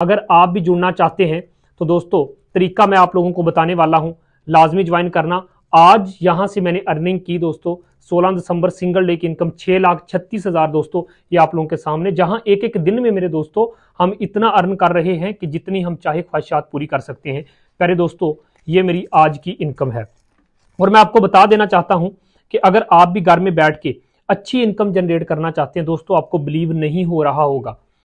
अगर आप भी जुड़ना चाहते हैं तो दोस्तों तरीका मैं आप लोगों को बताने वाला हूँ लाजमी ज्वाइन करना आज यहाँ से मैंने अर्निंग की दोस्तों 16 दिसंबर सिंगल डे की इनकम छः लाख छत्तीस हज़ार दोस्तों ये आप लोगों के सामने जहाँ एक एक दिन में मेरे दोस्तों हम इतना अर्न कर रहे हैं कि जितनी हम चाहे ख्वाहिशात पूरी कर सकते हैं प्यारे दोस्तों ये मेरी आज की इनकम है और मैं आपको बता देना चाहता हूँ कि अगर आप भी घर में बैठ के अच्छी इनकम जनरेट करना चाहते हैं दोस्तों आपको बिलीव नहीं हो रहा होगा